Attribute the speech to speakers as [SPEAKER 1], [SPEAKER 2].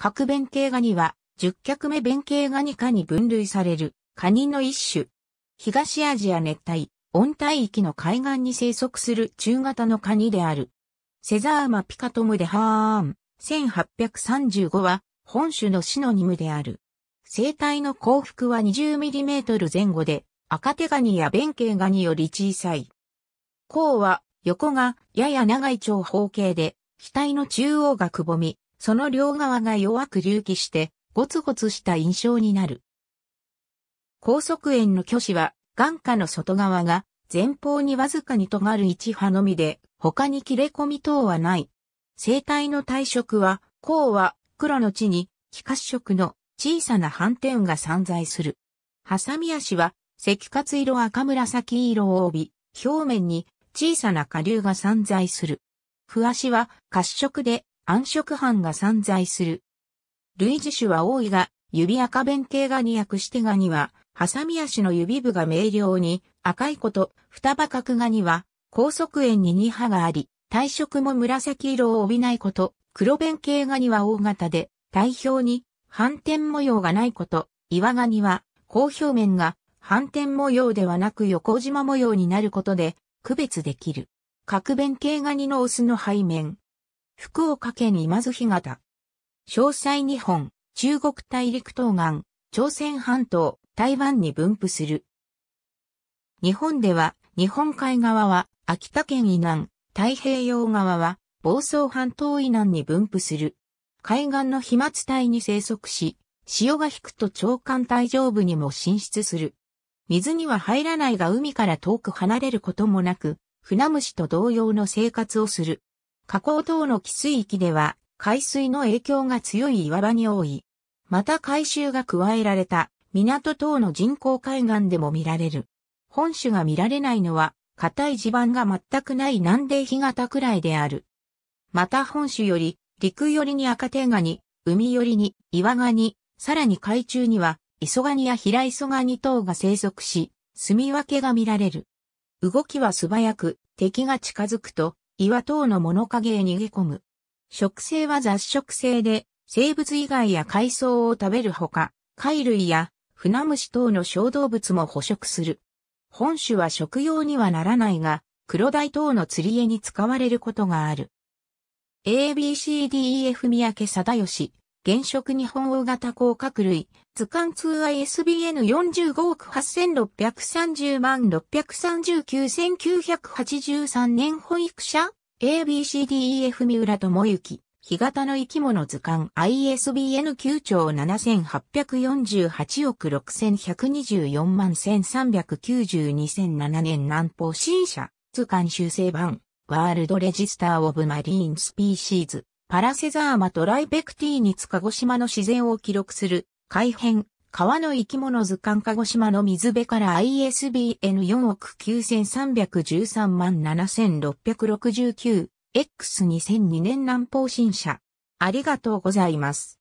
[SPEAKER 1] 各弁慶ガニは、十脚目弁慶ガニ科に分類される、カニの一種。東アジア熱帯、温帯域の海岸に生息する中型のカニである。セザーマピカトムデハーン、1835は、本種のシノニムである。生体の幸福は2 0トル前後で、赤手ガニや弁慶ガニより小さい。甲は、横がやや長い長方形で、額の中央がくぼみ、その両側が弱く隆起してゴツゴツした印象になる。高速炎の巨子は眼下の外側が前方にわずかに尖る一派のみで他に切れ込み等はない。生体の体色は、甲は黒の地に気褐色の小さな斑点が散在する。ハサミ足は赤褐色赤紫色を帯び、表面に小さな下流が散在する。不足は褐色で暗色斑が散在する。類似種は多いが、指赤弁形ガニやクシテガニは、ハサミ足の指部が明瞭に、赤いこと、双葉角ガニは、高速縁に2波があり、体色も紫色を帯びないこと、黒弁形ガニは大型で、体表に反転模様がないこと、岩ガニは、高表面が反転模様ではなく横縞模様になることで、区別できる。角弁形ガニのオスの背面、福岡県今津干潟。詳細日本、中国大陸東岸、朝鮮半島、台湾に分布する。日本では、日本海側は秋田県以南、太平洋側は房総半島以南に分布する。海岸の飛沫帯に生息し、潮が引くと長官帯上部にも進出する。水には入らないが海から遠く離れることもなく、船虫と同様の生活をする。河口等の汽水域では、海水の影響が強い岩場に多い。また海収が加えられた港等の人工海岸でも見られる。本種が見られないのは、硬い地盤が全くない南米干潟くらいである。また本種より、陸寄りに赤手ガニ、海寄りに岩ガニ、さらに海中には、磯ガニや平磯ガニ等が生息し、住み分けが見られる。動きは素早く、敵が近づくと、岩等の物陰へ逃げ込む。食性は雑食性で、生物以外や海藻を食べるほか、貝類や船虫等の小動物も捕食する。本種は食用にはならないが、黒大等の釣り絵に使われることがある。ABCDEF 三宅貞義、現職日本大型甲殻類、図鑑 2ISBN45 億8630万639,983年保育者 ABCDEF 三浦智之。日型の生き物図鑑 ISBN9 兆7848億6124万1392007年南方新社図鑑修正版ワールドレジスターオブマリーンスピーシーズパラセザーマとライペクティーニツ鹿児島の自然を記録する、改編、川の生き物図鑑鹿児島の水辺から ISBN 4億9313万 7669X2002 年南方新社。ありがとうございます。